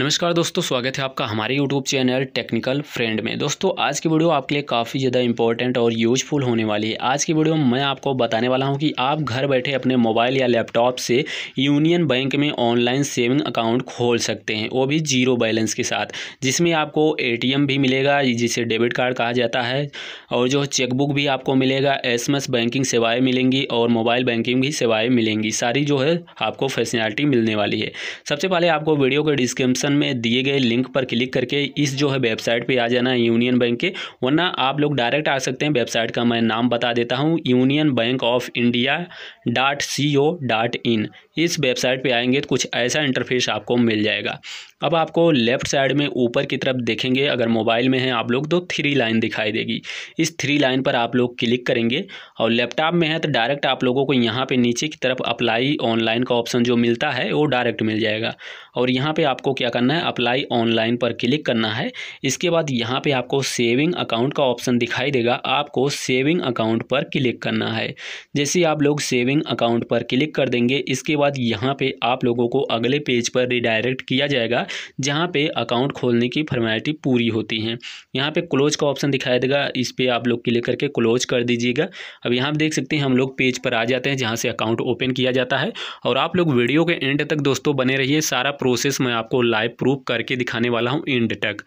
नमस्कार दोस्तों स्वागत है आपका हमारे यूट्यूब चैनल टेक्निकल फ्रेंड में दोस्तों आज की वीडियो आपके लिए काफ़ी ज़्यादा इंपॉर्टेंट और यूजफुल होने वाली है आज की वीडियो में मैं आपको बताने वाला हूं कि आप घर बैठे अपने मोबाइल या लैपटॉप से यूनियन बैंक में ऑनलाइन सेविंग अकाउंट खोल सकते हैं वो भी जीरो बैलेंस के साथ जिसमें आपको ए भी मिलेगा जिसे डेबिट कार्ड कहा जाता है और जो चेकबुक भी आपको मिलेगा एस बैंकिंग सेवाएँ मिलेंगी और मोबाइल बैंकिंग भी सेवाएँ मिलेंगी सारी जो है आपको फैसिलिटी मिलने वाली है सबसे पहले आपको वीडियो के डिस्क्रिप्शन डिस्क्रिप्शन में दिए गए लिंक पर क्लिक करके इस जो है वेबसाइट पे आ जाना है यूनियन बैंक के वरना आप लोग डायरेक्ट आ सकते हैं वेबसाइट का मैं नाम बता देता हूँ Union Bank of India dot c o dot in इस वेबसाइट पे आएंगे तो कुछ ऐसा इंटरफेस आपको मिल जाएगा अब आपको लेफ़्ट साइड में ऊपर की तरफ देखेंगे अगर मोबाइल में है आप लोग तो थ्री लाइन दिखाई देगी इस थ्री लाइन पर आप लोग क्लिक करेंगे और लैपटॉप में है तो डायरेक्ट आप लोगों को यहाँ पर नीचे की तरफ अप्लाई ऑनलाइन का ऑप्शन जो मिलता है वो डायरेक्ट मिल जाएगा और यहाँ पर आपको क्या करना है अप्लाई ऑनलाइन पर क्लिक करना है इसके बाद यहाँ पर आपको सेविंग अकाउंट का ऑप्शन दिखाई देगा आपको सेविंग अकाउंट पर क्लिक करना है जैसे आप लोग सेविंग अकाउंट पर क्लिक कर देंगे इसके बाद यहाँ पे आप लोगों को अगले पेज पर रिडायरेक्ट किया जाएगा जहाँ पे अकाउंट खोलने की फॉर्मेलिटी पूरी होती है यहाँ पे क्लोज का ऑप्शन दिखाई देगा इस पर आप लोग क्लिक करके क्लोज कर दीजिएगा अब यहाँ देख सकते हैं हम लोग पेज पर आ जाते हैं जहाँ से अकाउंट ओपन किया जाता है और आप लोग वीडियो के एंड तक दोस्तों बने रहिए सारा प्रोसेस मैं आपको लाइव प्रूफ करके दिखाने वाला हूँ एंड तक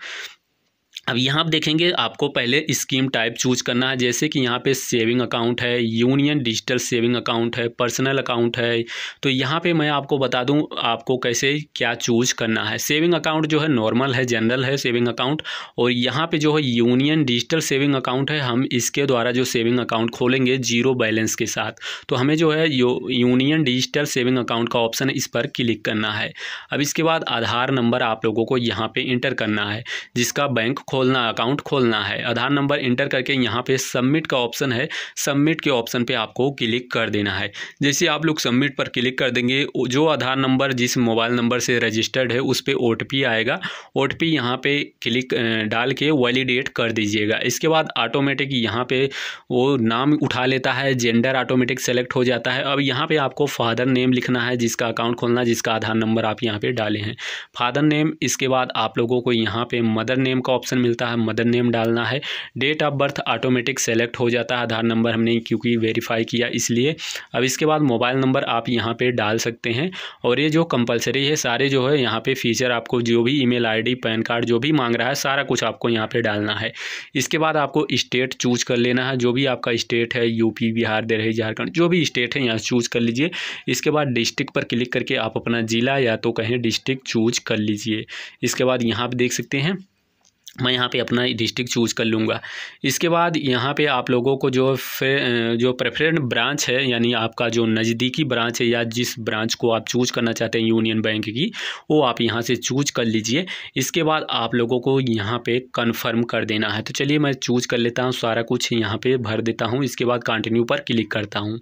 अब यहाँ आप देखेंगे आपको पहले स्कीम टाइप चूज करना है जैसे कि यहाँ पे सेविंग अकाउंट है यूनियन डिजिटल सेविंग अकाउंट है पर्सनल अकाउंट है तो यहाँ पे मैं आपको बता दूँ आपको कैसे क्या चूज करना है सेविंग अकाउंट जो है नॉर्मल है जनरल है सेविंग अकाउंट और यहाँ पे जो है यूनियन डिजिटल सेविंग अकाउंट है हम इसके द्वारा जो सेविंग अकाउंट खोलेंगे जीरो बैलेंस के साथ तो हमें जो है यूनियन डिजिटल सेविंग अकाउंट का ऑप्शन इस पर क्लिक करना है अब इसके बाद आधार नंबर आप लोगों को यहाँ पर इंटर करना है जिसका बैंक खोल खोलना अकाउंट खोलना है आधार नंबर इंटर करके यहाँ पे सबमिट का ऑप्शन है सबमिट के ऑप्शन पे आपको क्लिक कर देना है जैसे आप लोग सबमिट पर क्लिक कर देंगे जो आधार नंबर जिस मोबाइल नंबर से रजिस्टर्ड है उस पर ओ आएगा ओ टी पी यहाँ पे क्लिक डाल के वैलिडेट कर दीजिएगा इसके बाद ऑटोमेटिक यहाँ पर वो नाम उठा लेता है जेंडर ऑटोमेटिक सेलेक्ट हो जाता है अब यहाँ पर आपको फादर नेम लिखना है जिसका अकाउंट खोलना जिसका आधार नंबर आप यहाँ पर डाले हैं फादर नेम इसके बाद आप लोगों को यहाँ पे मदर नेम का ऑप्शन मिलता है मदर नेम डालना है date of birth automatic select हो जाता है आधार नंबर हमने क्योंकि वेरीफाई किया इसलिए अब इसके बाद मोबाइल नंबर आप यहाँ पर डाल सकते हैं और ये जो कंपलसरी है सारे जो है यहाँ पर फीचर आपको जो भी ईमेल आईडी पैन कार्ड जो भी मांग रहा है सारा कुछ आपको यहाँ पर डालना है इसके बाद आपको स्टेट चूज कर लेना है जो भी आपका स्टेट है यूपी बिहार देहरा झारखंड जो भी स्टेट है यहाँ चूज कर लीजिए इसके बाद डिस्ट्रिक्ट पर क्लिक करके आप अपना ज़िला या तो कहें डिस्ट्रिक्ट चूज कर लीजिए इसके बाद यहाँ पर देख सकते हैं मैं यहाँ पे अपना डिस्ट्रिक्ट चूज़ कर लूँगा इसके बाद यहाँ पे आप लोगों को जो जो प्रेफरेंट ब्रांच है यानी आपका जो नज़दीकी ब्रांच है या जिस ब्रांच को आप चूज़ करना चाहते हैं यूनियन बैंक की वो आप यहाँ से चूज़ कर लीजिए इसके बाद आप लोगों को यहाँ पे कंफर्म कर देना है तो चलिए मैं चूज़ कर लेता हूँ सारा कुछ यहाँ पर भर देता हूँ इसके बाद कंटिन्यू पर क्लिक करता हूँ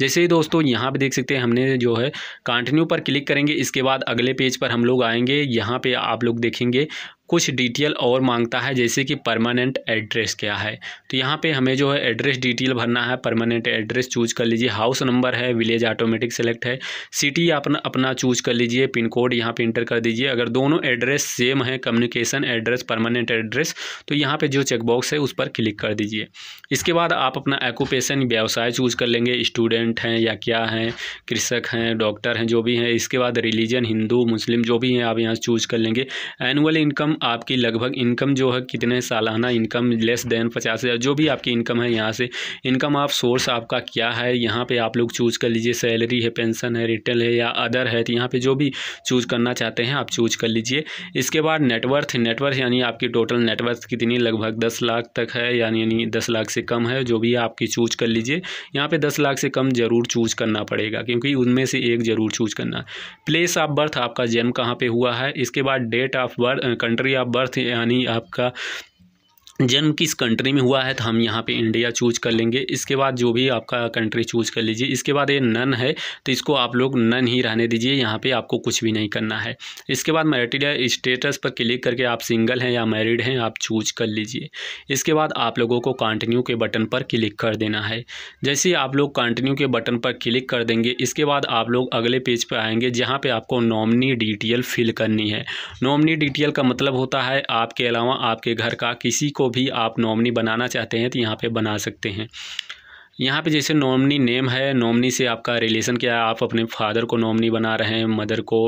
जैसे ही दोस्तों यहाँ पर देख सकते हैं हमने जो है कंटिन्यू पर क्लिक करेंगे इसके बाद अगले पेज पर हम लोग आएँगे यहाँ पर आप लोग देखेंगे कुछ डिटेल और मांगता है जैसे कि परमानेंट एड्रेस क्या है तो यहाँ पे हमें जो है एड्रेस डिटेल भरना है परमानेंट एड्रेस चूज कर लीजिए हाउस नंबर है विलेज ऑटोमेटिक सेलेक्ट है सिटी अपना अपना चूज कर लीजिए पिन कोड यहाँ पे इंटर कर दीजिए अगर दोनों एड्रेस सेम है कम्युनिकेशन एड्रेस परमानेंट एड्रेस तो यहाँ पर जो चेकबॉक्स है उस पर क्लिक कर दीजिए इसके बाद आप अपना एकुपेशन व्यवसाय चूज कर लेंगे स्टूडेंट हैं या क्या हैं कृषक हैं डॉक्टर हैं जो भी हैं इसके बाद रिलीजन हिंदू मुस्लिम जो भी हैं आप यहाँ चूज कर लेंगे एनुअल इनकम आपकी लगभग इनकम जो है कितने सालाना इनकम लेस देन पचास हज़ार जो भी आपकी इनकम है यहाँ से इनकम आप सोर्स आपका क्या है यहाँ पे आप लोग चूज़ कर लीजिए सैलरी है पेंशन है रिटेल है या अदर है तो यहाँ पे जो भी चूज़ करना चाहते हैं आप चूज़ कर लीजिए इसके बाद नेटवर्थ नेटवर्थ यानी आपकी टोटल नेटवर्थ कितनी लगभग दस लाख तक है यानी यानी दस लाख से कम है जो भी आपकी चूज़ कर लीजिए यहाँ पर दस लाख से कम ज़रूर चूज़ करना पड़ेगा क्योंकि उनमें से एक ज़रूर चूज़ करना प्लेस ऑफ बर्थ आपका जन्म कहाँ पर हुआ है इसके बाद date of birth country country of birth यानी आपका जन्म किस कंट्री में हुआ है तो हम यहाँ पे इंडिया चूज कर लेंगे इसके बाद जो भी आपका कंट्री चूज कर लीजिए इसके बाद ये नन है तो इसको आप लोग नन ही रहने दीजिए यहाँ पे आपको कुछ भी नहीं करना है इसके बाद मैरिटल स्टेटस पर क्लिक करके आप सिंगल हैं या मैरिड हैं आप चूज कर लीजिए इसके बाद आप लोगों को कंटिन्यू के बटन पर क्लिक कर देना है जैसे आप लोग कंटिन्यू के बटन पर क्लिक कर देंगे इसके बाद आप लोग अगले पेज पर आएंगे जहाँ पर आपको नॉमनी डिटेल फिल करनी है नॉमनी डिटेल का मतलब होता है आपके अलावा आपके घर का किसी को को भी आप नॉमनी बनाना चाहते हैं तो यहाँ पे बना सकते हैं यहाँ पे जैसे नॉमनी नेम है नॉमनी से आपका रिलेशन क्या है आप अपने फादर को नॉमनी बना रहे हैं मदर को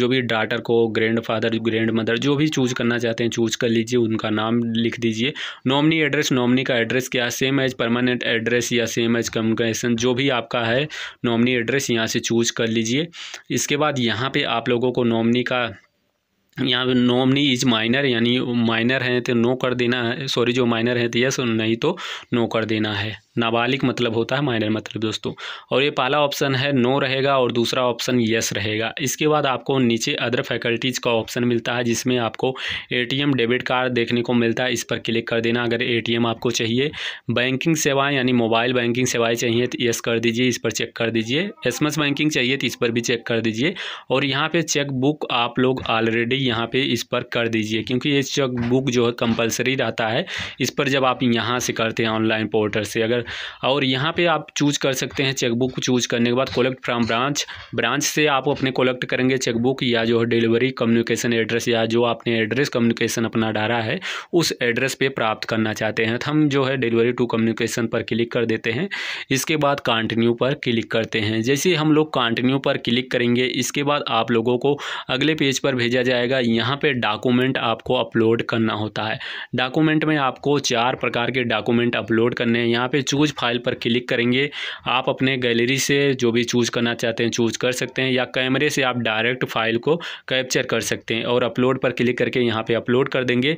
जो भी डाटर को ग्रैंड फादर ग्रैंड मदर जो भी चूज करना चाहते हैं चूज कर लीजिए उनका नाम लिख दीजिए नॉमनी एड्रेस नॉमनी का एड्रेस क्या सेम एज परमानेंट एड्रेस या सेम एज कम्युनिकेशन जो भी आपका है नॉमनी एड्रेस यहाँ से चूज कर लीजिए इसके बाद यहाँ पर आप लोगों को नॉमनी का यहाँ पे नॉमनी इज माइनर यानी माइनर हैं तो नो कर देना है सॉरी जो माइनर है तो यस नहीं तो नो कर देना है नाबालिग मतलब होता है माइनर मतलब दोस्तों और ये पहला ऑप्शन है नो रहेगा और दूसरा ऑप्शन यस रहेगा इसके बाद आपको नीचे अदर फैकल्टीज़ का ऑप्शन मिलता है जिसमें आपको एटीएम डेबिट कार्ड देखने को मिलता है इस पर क्लिक कर देना अगर एटीएम आपको चाहिए बैंकिंग सेवाएं यानी मोबाइल बैंकिंग सेवाएँ चाहिए तो यस कर दीजिए इस पर चेक कर दीजिए एस बैंकिंग चाहिए तो इस पर भी चेक कर दीजिए और यहाँ पर चेक बुक आप लोग ऑलरेडी यहाँ पर इस पर कर दीजिए क्योंकि ये चेक बुक जो है कंपलसरी रहता है इस पर जब आप यहाँ से करते हैं ऑनलाइन पोर्टल से अगर पर और यहाँ पे आप चूज कर सकते हैं चेकबुक चूज करने के बाद कलेक्ट फ्रॉम ब्रांच ब्रांच से आप अपने कलेक्ट करेंगे चेकबुक या जो है डिलीवरी कम्युनिकेशन एड्रेस या जो आपने एड्रेस कम्युनिकेशन अपना डाला है उस एड्रेस पर प्राप्त करना चाहते हैं हम जो है डिलीवरी टू कम्युनिकेशन पर क्लिक कर देते हैं इसके बाद कॉन्टिन्यू पर क्लिक करते हैं जैसे हम लोग कॉन्टिन्यू पर क्लिक करेंगे इसके बाद आप लोगों को अगले पेज पर भेजा जाएगा यहाँ पर डॉक्यूमेंट आपको अपलोड करना होता है डॉक्यूमेंट में आपको चार प्रकार के डॉक्यूमेंट अपलोड करने हैं यहाँ पे चूज़ फाइल पर क्लिक करेंगे आप अपने गैलरी से जो भी चूज़ करना चाहते हैं चूज़ कर सकते हैं या कैमरे से आप डायरेक्ट फाइल को कैप्चर कर सकते हैं और अपलोड पर क्लिक करके यहाँ पे अपलोड कर देंगे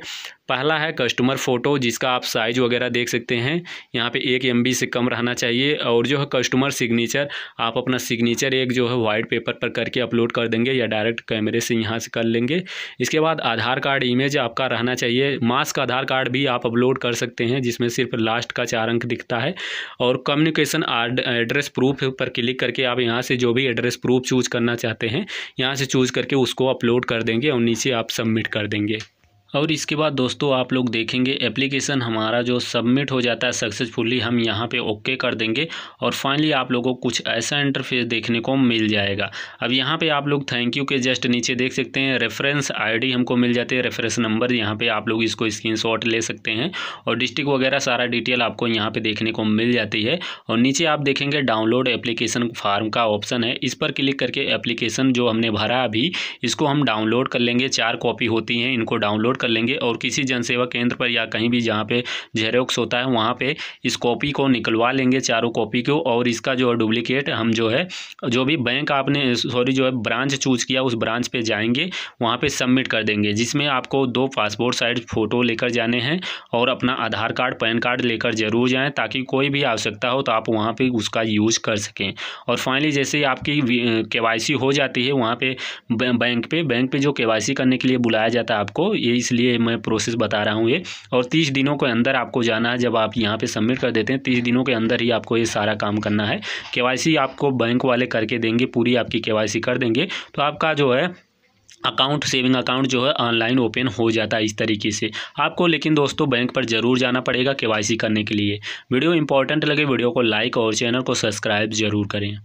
पहला है कस्टमर फ़ोटो जिसका आप साइज वगैरह देख सकते हैं यहाँ पे एक एम से कम रहना चाहिए और जो है कस्टमर सिग्नेचर आप अपना सिग्नेचर एक जो है वाइट पेपर पर करके अपलोड कर देंगे या डायरेक्ट कैमरे से यहाँ से कर लेंगे इसके बाद आधार कार्ड इमेज आपका रहना चाहिए मास्क आधार कार्ड भी आप अपलोड कर सकते हैं जिसमें सिर्फ लास्ट का चार अंक दिखता है है और कम्युनिकेशन एड्रेस प्रूफ पर क्लिक करके आप यहाँ से जो भी एड्रेस प्रूफ चूज करना चाहते हैं यहाँ से चूज करके उसको अपलोड कर देंगे और नीचे आप सबमिट कर देंगे और इसके बाद दोस्तों आप लोग देखेंगे एप्लीकेशन हमारा जो सबमिट हो जाता है सक्सेसफुली हम यहाँ पे ओके कर देंगे और फाइनली आप लोगों को कुछ ऐसा इंटरफेस देखने को मिल जाएगा अब यहाँ पे आप लोग थैंक यू के जस्ट नीचे देख सकते हैं रेफरेंस आईडी हमको मिल जाते हैं रेफरेंस नंबर यहाँ पर आप लोग इसको स्क्रीन ले सकते हैं और डिस्ट्रिक्ट वगैरह सारा डिटेल आपको यहाँ पर देखने को मिल जाती है और नीचे आप देखेंगे डाउनलोड एप्लीकेशन फार्म का ऑप्शन है इस पर क्लिक करके एप्लीकेशन जो हमने भरा अभी इसको हम डाउनलोड कर लेंगे चार कॉपी होती हैं इनको डाउनलोड कर लेंगे और किसी जनसेवा केंद्र पर या कहीं भी जहाँ पे जेरोक्स होता है वहाँ पे इस कॉपी को निकलवा लेंगे चारों कॉपी को और इसका जो है डुप्लीकेट हम जो है जो भी बैंक आपने सॉरी जो है ब्रांच चूज़ किया उस ब्रांच पर जाएंगे वहाँ पर सबमिट कर देंगे जिसमें आपको दो पासपोर्ट साइज फ़ोटो लेकर जाने हैं और अपना आधार कार्ड पैन कार्ड लेकर ज़रूर जाएँ ताकि कोई भी आवश्यकता हो तो आप वहाँ पर उसका यूज़ कर सकें और फाइनली जैसे ही आपकी के हो जाती है वहाँ पे बैंक पे बैंक पे जो के करने के लिए बुलाया जाता है आपको ये इस इसलिए मैं प्रोसेस बता रहा हूँ ये और तीस दिनों के अंदर आपको जाना है जब आप यहाँ पर सबमिट कर देते हैं तीस दिनों के अंदर ही आपको ये सारा काम करना है के आपको बैंक वाले करके देंगे पूरी आपकी के कर देंगे तो आपका जो है अकाउंट सेविंग अकाउंट जो है ऑनलाइन ओपन हो जाता है इस तरीके से आपको लेकिन दोस्तों बैंक पर जरूर जाना पड़ेगा केवाईसी करने के लिए वीडियो इंपॉर्टेंट लगे वीडियो को लाइक और चैनल को सब्सक्राइब जरूर करें